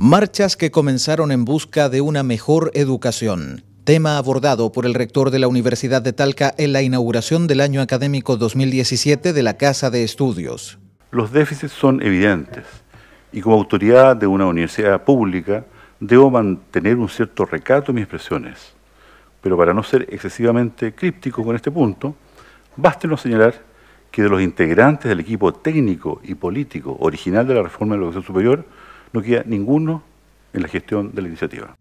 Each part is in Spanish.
Marchas que comenzaron en busca de una mejor educación. Tema abordado por el rector de la Universidad de Talca en la inauguración del año académico 2017 de la Casa de Estudios. Los déficits son evidentes y como autoridad de una universidad pública debo mantener un cierto recato en mis expresiones. Pero para no ser excesivamente críptico con este punto, bástenos señalar que de los integrantes del equipo técnico y político original de la reforma de la educación superior no queda ninguno en la gestión de la iniciativa.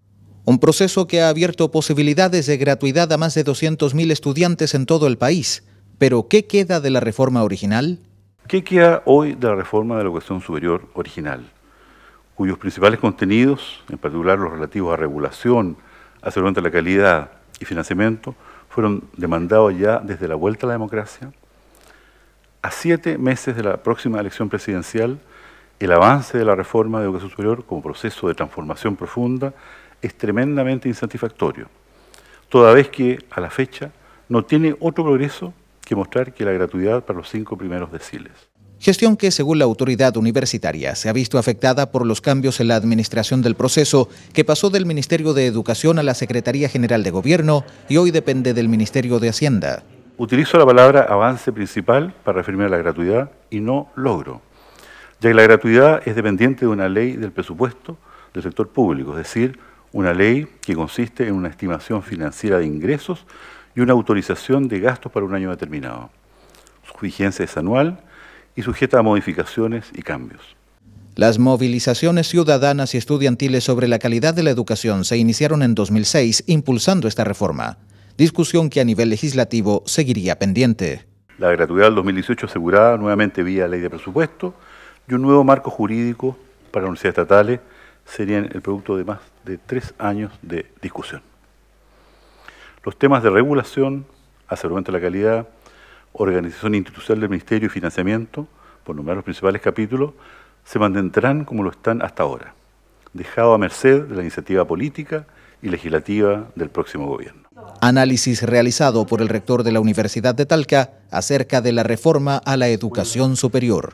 Un proceso que ha abierto posibilidades de gratuidad a más de 200.000 estudiantes en todo el país. Pero, ¿qué queda de la reforma original? ¿Qué queda hoy de la reforma de la educación superior original? Cuyos principales contenidos, en particular los relativos a regulación, asegurante a la calidad y financiamiento, fueron demandados ya desde la vuelta a la democracia, a siete meses de la próxima elección presidencial, el avance de la reforma de educación superior como proceso de transformación profunda es tremendamente insatisfactorio, toda vez que, a la fecha, no tiene otro progreso que mostrar que la gratuidad para los cinco primeros deciles. Gestión que, según la autoridad universitaria, se ha visto afectada por los cambios en la administración del proceso, que pasó del Ministerio de Educación a la Secretaría General de Gobierno y hoy depende del Ministerio de Hacienda utilizo la palabra avance principal para referirme a la gratuidad y no logro, ya que la gratuidad es dependiente de una ley del presupuesto del sector público, es decir, una ley que consiste en una estimación financiera de ingresos y una autorización de gastos para un año determinado. Su vigencia es anual y sujeta a modificaciones y cambios. Las movilizaciones ciudadanas y estudiantiles sobre la calidad de la educación se iniciaron en 2006, impulsando esta reforma discusión que a nivel legislativo seguiría pendiente. La gratuidad del 2018 asegurada nuevamente vía ley de presupuesto y un nuevo marco jurídico para universidades estatales serían el producto de más de tres años de discusión. Los temas de regulación, aseguramiento de la calidad, organización institucional del Ministerio y financiamiento, por nombrar los principales capítulos, se mantendrán como lo están hasta ahora, dejado a merced de la iniciativa política y legislativa del próximo gobierno. Análisis realizado por el rector de la Universidad de Talca acerca de la reforma a la educación superior.